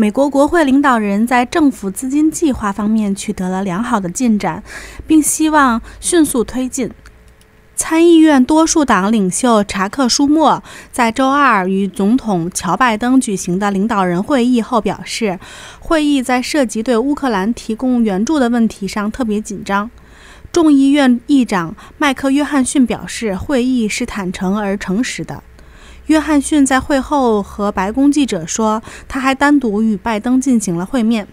美国国会领导人，在政府资金计划方面取得了良好的进展，并希望迅速推进。参议院多数党领袖查克·舒默在周二与总统乔·拜登举行的领导人会议后表示，会议在涉及对乌克兰提供援助的问题上特别紧张。众议院议长迈克·约翰逊表示，会议是坦诚而诚实的。约翰逊在会后和白宫记者说，他还单独与拜登进行了会面。